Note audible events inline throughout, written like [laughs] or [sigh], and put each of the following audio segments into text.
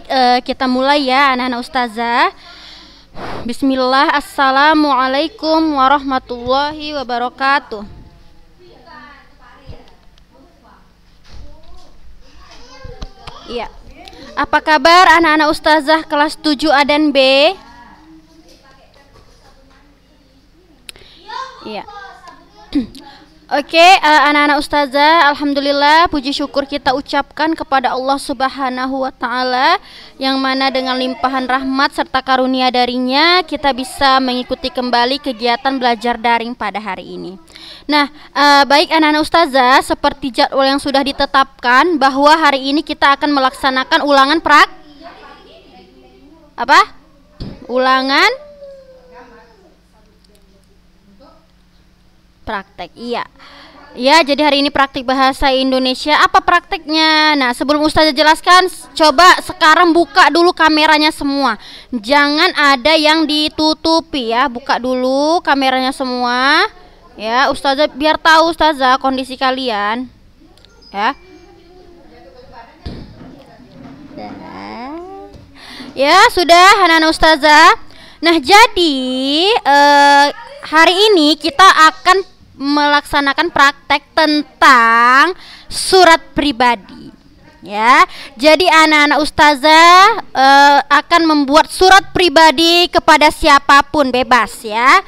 Baik, uh, kita mulai ya anak-anak ustazah. Bismillah, Assalamualaikum warahmatullahi wabarakatuh. Iya. Apa kabar anak-anak ustazah kelas 7 A dan B? Iya. [clears throat] iya. Oke, okay, uh, eh, anak-anak ustazah, alhamdulillah puji syukur kita ucapkan kepada Allah Subhanahu wa taala yang mana dengan limpahan rahmat serta karunia darinya kita bisa mengikuti kembali kegiatan belajar daring pada hari ini. Nah, uh, baik anak-anak ustazah, seperti jadwal yang sudah ditetapkan bahwa hari ini kita akan melaksanakan ulangan prak apa? Ulangan praktek. Iya. Ya, jadi hari ini praktik bahasa Indonesia. Apa praktiknya? Nah, sebelum Ustazah jelaskan, coba sekarang buka dulu kameranya semua. Jangan ada yang ditutupi ya. Buka dulu kameranya semua. Ya, Ustazah biar tahu Ustazah kondisi kalian. Ya. Ya, sudah Hanan Ustazah. Nah, jadi eh, hari ini kita akan melaksanakan praktek tentang surat pribadi ya. Jadi anak-anak ustazah uh, akan membuat surat pribadi kepada siapapun bebas ya.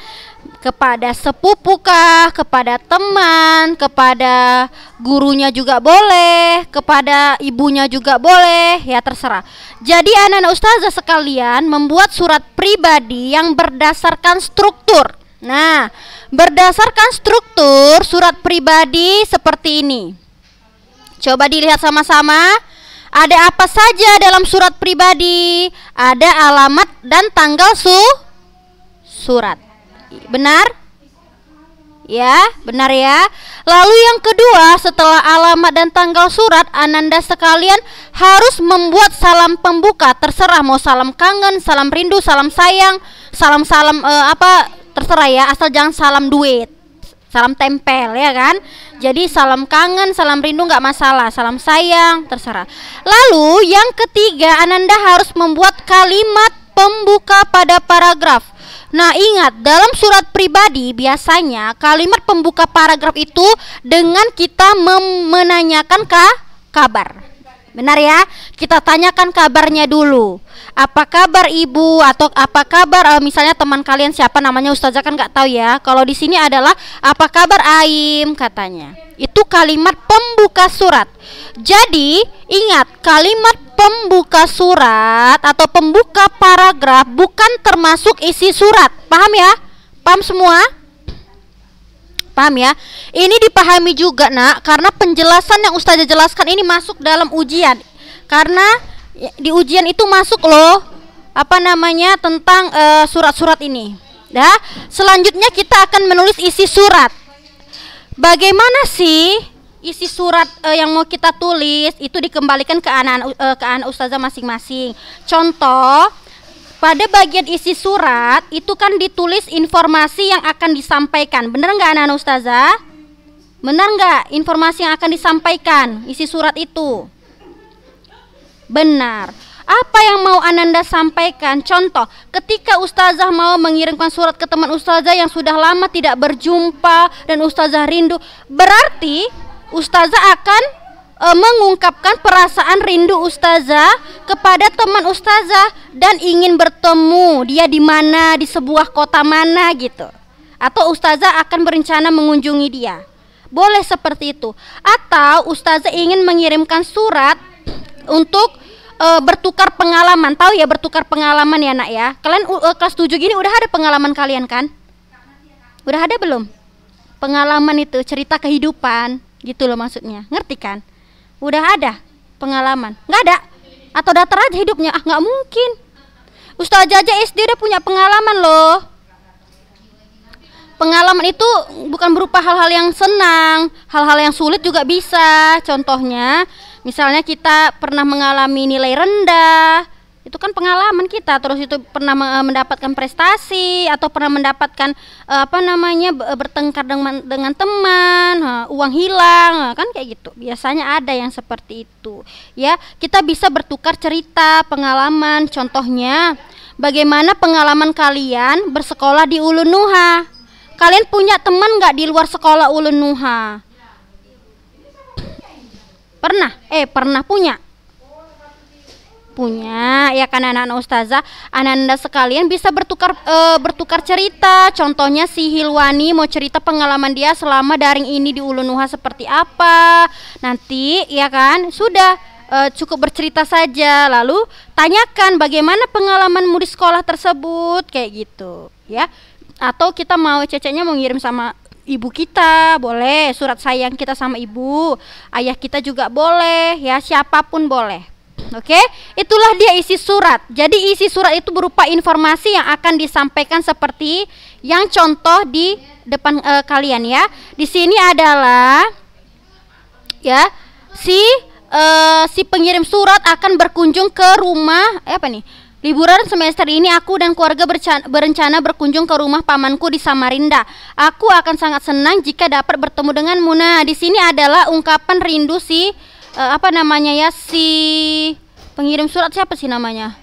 Kepada sepupu kah, kepada teman, kepada gurunya juga boleh, kepada ibunya juga boleh, ya terserah. Jadi anak-anak ustazah sekalian membuat surat pribadi yang berdasarkan struktur Nah, berdasarkan struktur surat pribadi seperti ini. Coba dilihat sama-sama. Ada apa saja dalam surat pribadi? Ada alamat dan tanggal su surat. Benar? Ya, benar ya. Lalu yang kedua, setelah alamat dan tanggal surat, Ananda sekalian harus membuat salam pembuka. Terserah mau salam kangen, salam rindu, salam sayang, salam-salam eh, apa terserah ya asal jangan salam duit salam tempel ya kan jadi salam kangen salam rindu nggak masalah salam sayang terserah lalu yang ketiga ananda harus membuat kalimat pembuka pada paragraf Nah ingat dalam surat pribadi biasanya kalimat pembuka paragraf itu dengan kita menanyakan kah kabar Benar ya kita tanyakan kabarnya dulu apa kabar ibu atau apa kabar uh, misalnya teman kalian siapa namanya ustazah kan nggak tahu ya kalau di sini adalah apa kabar aim katanya itu kalimat pembuka surat jadi ingat kalimat pembuka surat atau pembuka paragraf bukan termasuk isi surat paham ya paham semua Paham ya? Ini dipahami juga, Nak, karena penjelasan yang Ustazah jelaskan ini masuk dalam ujian. Karena Ya, di ujian itu masuk loh apa namanya tentang eh, surat-surat uh, ini. Nah, selanjutnya kita akan menulis isi surat. Bagaimana sih isi surat uh, yang mau kita tulis itu dikembalikan ke anak uh, eh, ke anak ustazah masing-masing. Contoh, pada bagian isi surat itu kan ditulis informasi yang akan disampaikan. Bener nggak anak-anak ustazah? Bener nggak informasi yang akan disampaikan isi surat itu? benar. Apa yang mau Ananda sampaikan? Contoh, ketika Ustazah mau mengirimkan surat ke teman Ustazah yang sudah lama tidak berjumpa dan Ustazah rindu, berarti Ustazah akan e, mengungkapkan perasaan rindu Ustazah kepada teman Ustazah dan ingin bertemu dia di mana, di sebuah kota mana gitu. Atau Ustazah akan berencana mengunjungi dia. Boleh seperti itu. Atau Ustazah ingin mengirimkan surat untuk uh, bertukar pengalaman. Tahu ya bertukar pengalaman ya, Nak ya. Kalian uh, kelas 7 gini udah ada pengalaman kalian kan? Udah ada belum? Pengalaman itu cerita kehidupan gitu loh maksudnya. Ngerti kan? Udah ada pengalaman. nggak ada. Atau datar aja hidupnya. Ah, nggak mungkin. Ustazah aja SD udah punya pengalaman loh pengalaman itu bukan berupa hal-hal yang senang, hal-hal yang sulit juga bisa. Contohnya, misalnya kita pernah mengalami nilai rendah, itu kan pengalaman kita. Terus itu pernah eh, mendapatkan prestasi atau pernah mendapatkan eh, apa namanya eh, bertengkar dengan dengan teman, uang hilang, kan kayak gitu. Biasanya ada yang seperti itu. Ya, kita bisa bertukar cerita, pengalaman. Contohnya, bagaimana pengalaman kalian bersekolah di Ulunuha? Kalian punya teman nggak di luar sekolah ulun nuha? Pernah? Eh, pernah punya? Punya, ya kan anak-anak ustazah, ananda sekalian bisa bertukar e, bertukar cerita. Contohnya si Hilwani mau cerita pengalaman dia selama daring ini di Ulun Nuha seperti apa. Nanti ya kan, sudah e, cukup bercerita saja lalu tanyakan bagaimana pengalamanmu di sekolah tersebut kayak gitu ya atau kita mau ceceknya mau ngirim sama ibu kita boleh surat sayang kita sama ibu ayah kita juga boleh ya siapapun boleh oke okay? itulah dia isi surat jadi isi surat itu berupa informasi yang akan disampaikan seperti yang contoh di depan uh, kalian ya di sini adalah ya si uh, si pengirim surat akan berkunjung ke rumah eh, apa nih Liburan semester ini aku dan keluarga berencana berkunjung ke rumah pamanku di Samarinda. Aku akan sangat senang jika dapat bertemu dengan Muna. di sini adalah ungkapan rindu si uh, apa namanya ya si pengirim surat siapa sih namanya?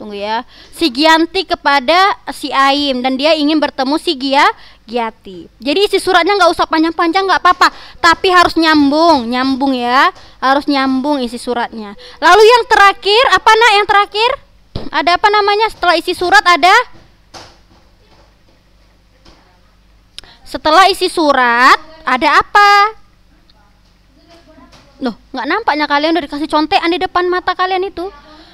Tunggu ya. Si Gianti kepada si Aim dan dia ingin bertemu si Gia Giati. Jadi isi suratnya nggak usah panjang-panjang nggak apa-apa, tapi harus nyambung, nyambung ya, harus nyambung isi suratnya. Lalu yang terakhir apa nak? Yang terakhir? Ada apa namanya? Setelah isi surat ada Setelah isi surat ada apa? Loh, nggak nampaknya kalian udah dikasih contekan di depan mata kalian itu.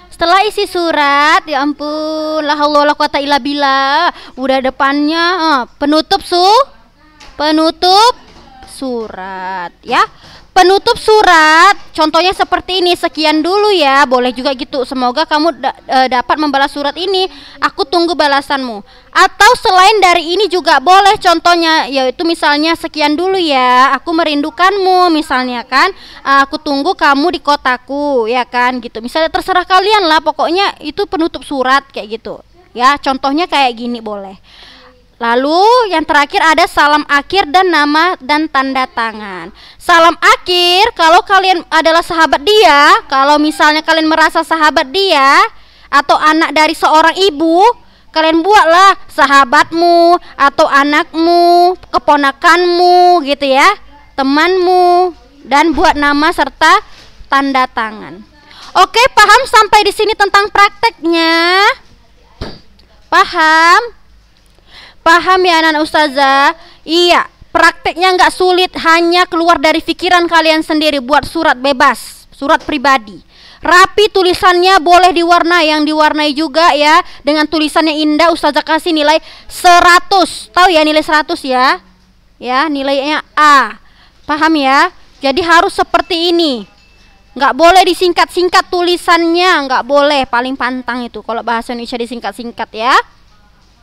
Setelah isi surat, ya ampun, la haula quwata illa billah. Udah depannya eh, penutup su penutup surat ya. Penutup surat, contohnya seperti ini. Sekian dulu ya, boleh juga gitu. Semoga kamu da e, dapat membalas surat ini. Aku tunggu balasanmu. Atau selain dari ini juga boleh contohnya, yaitu misalnya sekian dulu ya. Aku merindukanmu, misalnya kan. E, aku tunggu kamu di kotaku, ya kan? Gitu. Misalnya terserah kalian lah. Pokoknya itu penutup surat kayak gitu. Ya, contohnya kayak gini boleh. Lalu yang terakhir ada salam akhir dan nama dan tanda tangan. Salam akhir kalau kalian adalah sahabat dia, kalau misalnya kalian merasa sahabat dia atau anak dari seorang ibu, kalian buatlah sahabatmu atau anakmu, keponakanmu gitu ya, temanmu dan buat nama serta tanda tangan. Oke, paham sampai di sini tentang prakteknya? Paham? Paham ya anak ustazah? Iya, prakteknya nggak sulit, hanya keluar dari pikiran kalian sendiri buat surat bebas, surat pribadi. Rapi tulisannya boleh diwarnai yang diwarnai juga ya dengan tulisannya indah ustazah kasih nilai 100. Tahu ya nilai 100 ya? Ya, nilainya A. Paham ya? Jadi harus seperti ini. Nggak boleh disingkat-singkat tulisannya, nggak boleh. Paling pantang itu kalau bahasa Indonesia disingkat-singkat ya.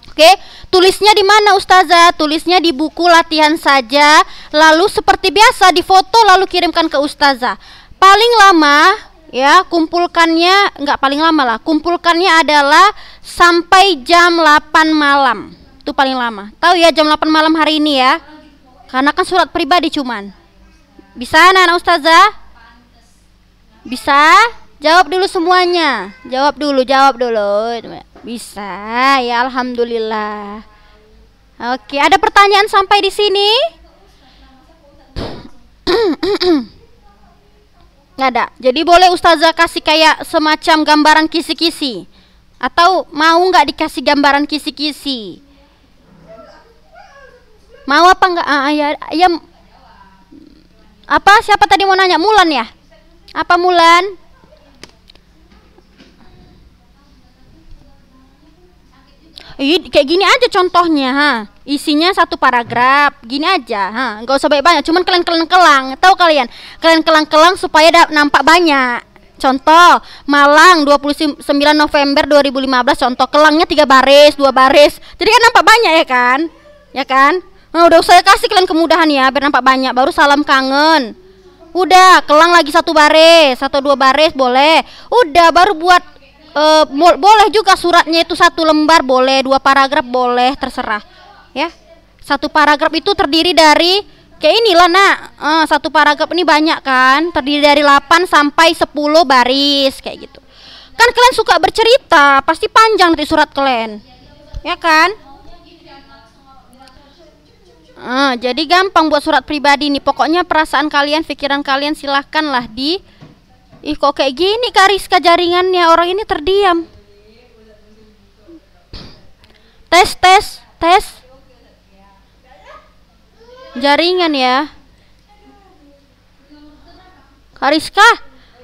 Oke, tulisnya di mana ustazah? Tulisnya di buku latihan saja. Lalu seperti biasa di foto, lalu kirimkan ke ustazah. Paling lama ya kumpulkannya nggak paling lama lah. Kumpulkannya adalah sampai jam 8 malam. Itu paling lama. Tahu ya jam 8 malam hari ini ya? Karena kan surat pribadi cuman. Bisa anak-anak ustazah? Bisa? Jawab dulu semuanya. Jawab dulu, jawab dulu. Bisa, ya alhamdulillah. Oke, ada pertanyaan sampai di sini? [clears throat] Nggak ada. Jadi boleh ustazah kasih kayak semacam gambaran kisi-kisi atau mau nggak dikasih gambaran kisi-kisi? Mau apa nggak? Ah, ah ya, ya, apa siapa tadi mau nanya Mulan ya? Apa Mulan? Ih, kayak gini aja contohnya, ha. Isinya satu paragraf, gini aja, ha. Gak usah banyak-banyak, cuman kalian kelang-kelang. Tahu kalian? Kalian kelang-kelang supaya nampak banyak. Contoh, Malang 29 November 2015 contoh kelangnya tiga baris, dua baris. Jadi kan nampak banyak ya kan? Ya kan? Nah, udah saya kasih kalian kemudahan ya biar nampak banyak. Baru salam kangen. Udah, kelang lagi satu baris satu dua baris boleh. Udah baru buat uh, boleh juga suratnya itu satu lembar boleh dua paragraf boleh terserah ya satu paragraf itu terdiri dari kayak inilah nak uh, satu paragraf ini banyak kan terdiri dari 8 sampai 10 baris kayak gitu kan kalian suka bercerita pasti panjang nanti surat kalian ya kan uh, jadi gampang buat surat pribadi nih pokoknya perasaan kalian pikiran kalian silahkanlah di Ih kok kayak gini Kak Rizka jaringannya orang ini terdiam. Tes tes tes. Jaringan ya. Kak Rizka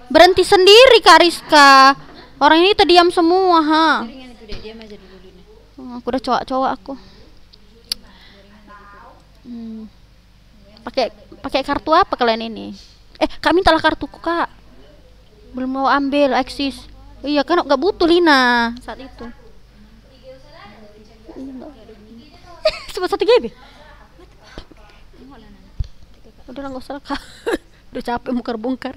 berhenti sendiri Kak Rizka. Orang ini terdiam semua ha. Hmm, aku udah cowok-cowok aku. Hmm. Pakai pakai kartu apa kalian ini? Eh, Kak mintalah kartuku, Kak belum mau ambil eksis iya kan nggak butuh Lina saat itu cuma [laughs] satu GB udah nggak usah kak [laughs] udah capek mukar bongkar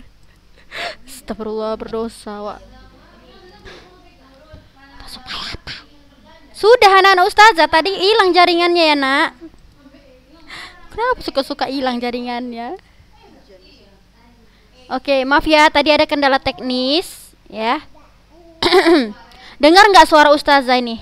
Astagfirullah berdosa wak sudah anak-anak ustazah tadi hilang jaringannya ya nak kenapa suka-suka hilang jaringannya Oke, okay, maaf ya, tadi ada kendala teknis ya. [clears throat] Dengar nggak suara ustazah ini?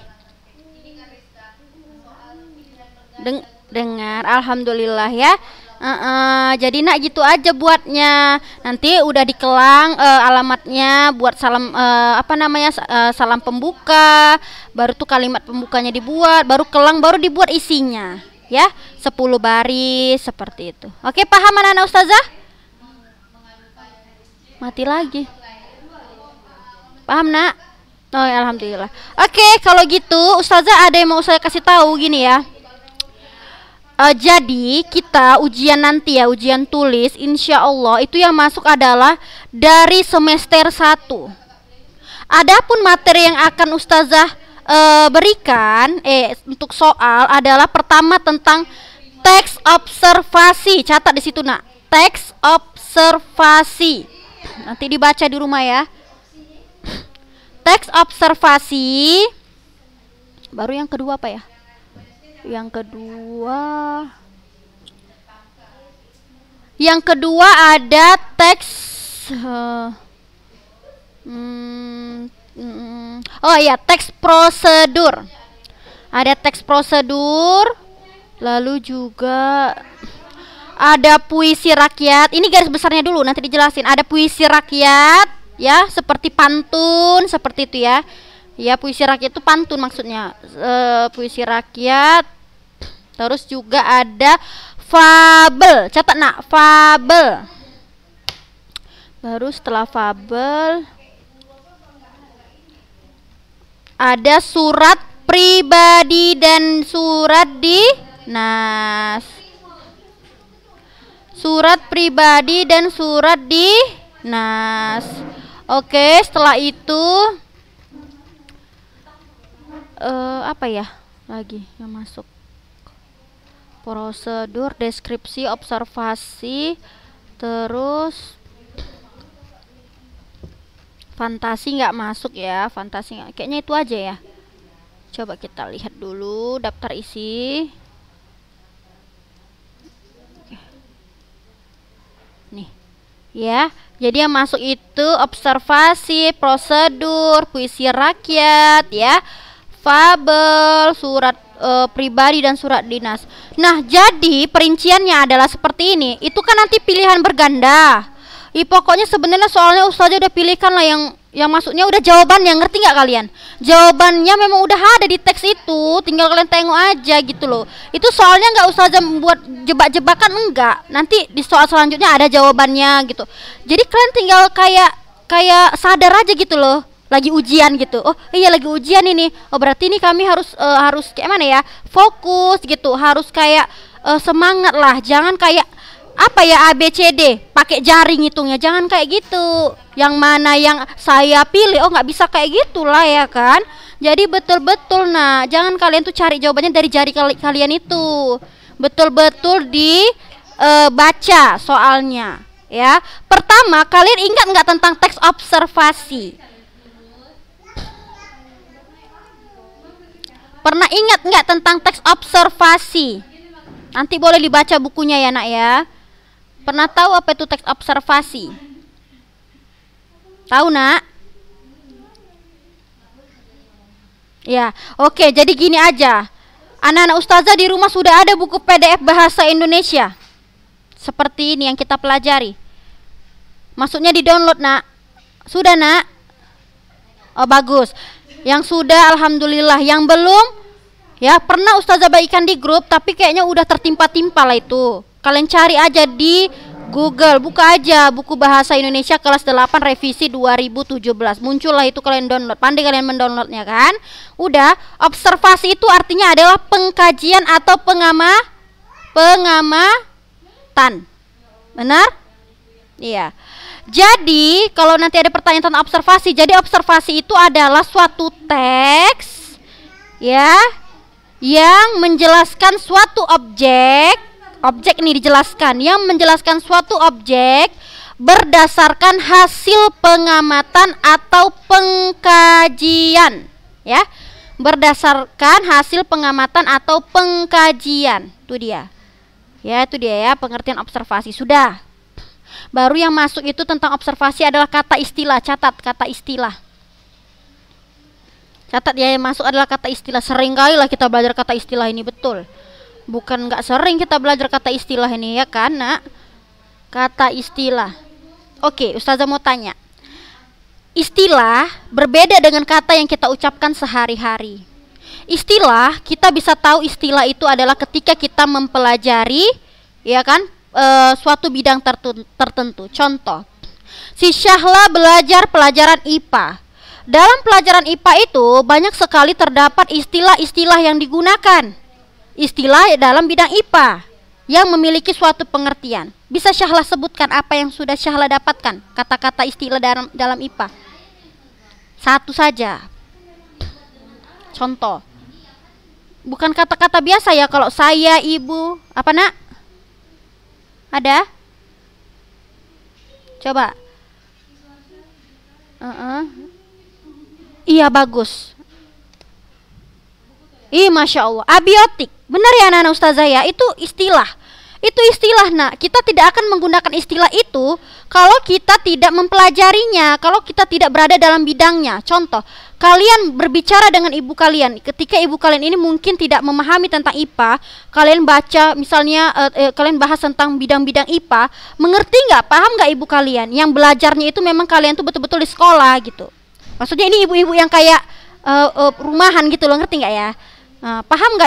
Deng dengar, alhamdulillah ya. Uh -uh, jadi nak gitu aja buatnya. Nanti udah dikelang uh, alamatnya buat salam uh, apa namanya uh, salam pembuka, baru tuh kalimat pembukanya dibuat, baru kelang baru dibuat isinya ya. 10 baris seperti itu. Oke, okay, paham anak-anak ustazah? mati lagi paham nak oh ya, alhamdulillah oke kalau gitu ustazah ada yang mau saya kasih tahu gini ya uh, jadi kita ujian nanti ya ujian tulis insya Allah itu yang masuk adalah dari semester 1 Adapun materi yang akan ustazah e, berikan eh untuk soal adalah pertama tentang teks observasi catat di situ nak teks observasi Nanti dibaca di rumah ya. Teks observasi. Baru yang kedua apa ya? Yang kedua Yang kedua ada teks uh, hmm, hmm, Oh iya teks prosedur. Ada teks prosedur, lalu juga ada puisi rakyat. Ini garis besarnya dulu nanti dijelasin. Ada puisi rakyat ya, seperti pantun, seperti itu ya. Ya, puisi rakyat itu pantun maksudnya. E, puisi rakyat. Terus juga ada fabel. Catat nak, fabel. Baru setelah fabel ada surat pribadi dan surat di nas surat pribadi dan surat di nas. Oke, setelah itu uh, apa ya lagi yang masuk? Prosedur, deskripsi, observasi, terus fantasi nggak masuk ya, fantasi nggak. Kayaknya itu aja ya. Coba kita lihat dulu daftar isi. ya. Jadi yang masuk itu observasi, prosedur, puisi rakyat, ya, fabel, surat e, pribadi dan surat dinas. Nah, jadi perinciannya adalah seperti ini. Itu kan nanti pilihan berganda. I ya, pokoknya sebenarnya soalnya ustazah udah pilihkan lah yang yang masuknya udah jawaban yang ngerti nggak kalian jawabannya memang udah ada di teks itu tinggal kalian tengok aja gitu loh itu soalnya nggak usah buat jebak-jebakan enggak nanti di soal selanjutnya ada jawabannya gitu jadi kalian tinggal kayak kayak sadar aja gitu loh lagi ujian gitu oh iya lagi ujian ini oh berarti ini kami harus uh, harus kayak mana ya fokus gitu harus kayak uh, semangat lah jangan kayak apa ya ABCD pakai jaring hitungnya jangan kayak gitu yang mana yang saya pilih oh nggak bisa kayak gitulah ya kan jadi betul-betul nah jangan kalian tuh cari jawabannya dari jari kal kalian itu betul-betul dibaca e, soalnya ya pertama kalian ingat nggak tentang teks observasi pernah ingat nggak tentang teks observasi nanti boleh dibaca bukunya ya nak ya pernah tahu apa itu teks observasi Tahu, Nak? Ya, oke, jadi gini aja. Anak-anak ustazah di rumah sudah ada buku PDF bahasa Indonesia. Seperti ini yang kita pelajari. Maksudnya di-download, Nak. Sudah, Nak? Oh, bagus. Yang sudah alhamdulillah, yang belum ya pernah ustazah bagikan di grup tapi kayaknya udah tertimpa-timpa lah itu. Kalian cari aja di Google, buka aja buku bahasa Indonesia kelas 8 revisi 2017. Muncullah itu kalian download. Pandai kalian mendownloadnya kan? Udah, observasi itu artinya adalah pengkajian atau pengama pengamatan. Benar? Iya. Jadi, kalau nanti ada pertanyaan tentang observasi, jadi observasi itu adalah suatu teks ya yang menjelaskan suatu objek objek ini dijelaskan yang menjelaskan suatu objek berdasarkan hasil pengamatan atau pengkajian ya berdasarkan hasil pengamatan atau pengkajian itu dia ya itu dia ya pengertian observasi sudah baru yang masuk itu tentang observasi adalah kata istilah catat kata istilah catat ya yang masuk adalah kata istilah Seringkali lah kita belajar kata istilah ini betul bukan nggak sering kita belajar kata istilah ini ya kan nak kata istilah oke ustazah mau tanya istilah berbeda dengan kata yang kita ucapkan sehari-hari istilah kita bisa tahu istilah itu adalah ketika kita mempelajari ya kan e, suatu bidang tertentu contoh si Syahla belajar pelajaran IPA dalam pelajaran IPA itu banyak sekali terdapat istilah-istilah yang digunakan istilah dalam bidang IPA yang memiliki suatu pengertian. Bisa Syahla sebutkan apa yang sudah Syahla dapatkan kata-kata istilah dalam dalam IPA? Satu saja. Contoh. Bukan kata-kata biasa ya kalau saya, ibu, apa nak? Ada? Coba. Uh -uh. Iya bagus. Ih, masya Allah. Abiotik. Benar ya anak-anak ustazah ya, itu istilah. Itu istilah, nak. kita tidak akan menggunakan istilah itu kalau kita tidak mempelajarinya, kalau kita tidak berada dalam bidangnya. Contoh, kalian berbicara dengan ibu kalian, ketika ibu kalian ini mungkin tidak memahami tentang IPA, kalian baca misalnya eh, eh, kalian bahas tentang bidang-bidang IPA, mengerti nggak, paham nggak ibu kalian? Yang belajarnya itu memang kalian tuh betul-betul di sekolah gitu. Maksudnya ini ibu-ibu yang kayak uh, uh, rumahan gitu loh, ngerti nggak ya? Uh, paham nggak?